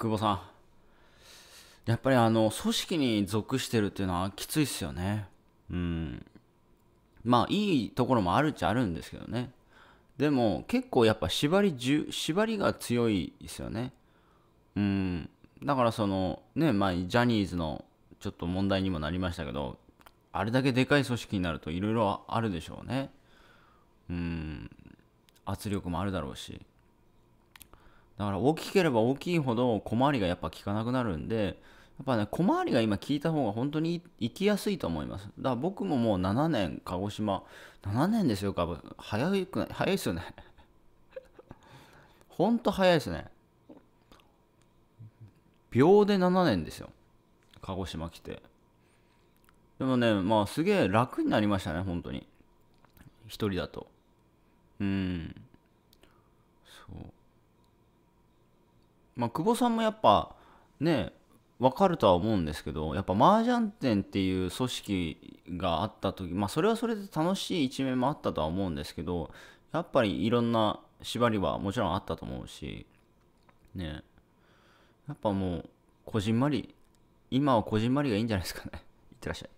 久保さん。やっぱりあの、組織に属してるっていうのはきついっすよね。うん。まあ、いいところもあるっちゃあるんですけどね。でも、結構やっぱ縛りじゅ、縛りが強いですよね。うん。だからその、ね、まあ、ジャニーズのちょっと問題にもなりましたけど、あれだけでかい組織になるといろいろあるでしょうね。うん。圧力もあるだろうし。だから大きければ大きいほど小回りがやっぱ効かなくなるんで、やっぱね、小回りが今聞いた方が本当に行きやすいと思います。だから僕ももう7年、鹿児島、7年ですよ、か早いくない早いっすよね。ほんと早いですね。秒で7年ですよ。鹿児島来て。でもね、まあすげえ楽になりましたね、本当に。一人だと。うん。まあ、久保さんもやっぱね分かるとは思うんですけどやっぱ麻雀店っていう組織があった時まあそれはそれで楽しい一面もあったとは思うんですけどやっぱりいろんな縛りはもちろんあったと思うしねやっぱもうこじんまり今はこじんまりがいいんじゃないですかね いってらっしゃい